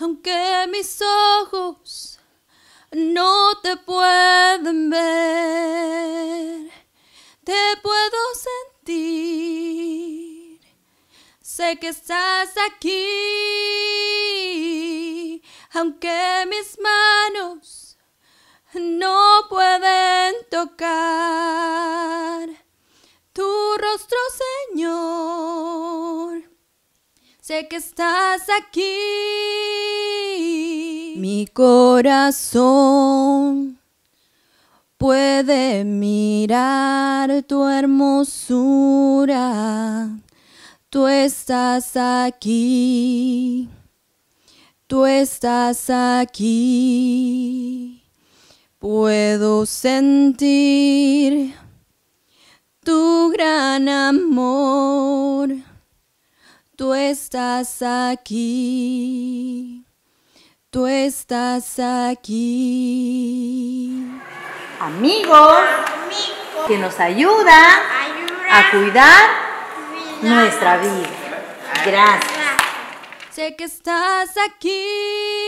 aunque mis ojos no te pueden ver, te puedo sentir. Sé que estás aquí, aunque mis manos no pueden tocar tu rostro, Señor. Sé que estás aquí mi corazón puede mirar tu hermosura. Tú estás aquí. Tú estás aquí. Puedo sentir tu gran amor. Tú estás aquí tú estás aquí. Amigo. que nos ayuda, a cuidar nuestra vida. Gracias. Sé que estás aquí.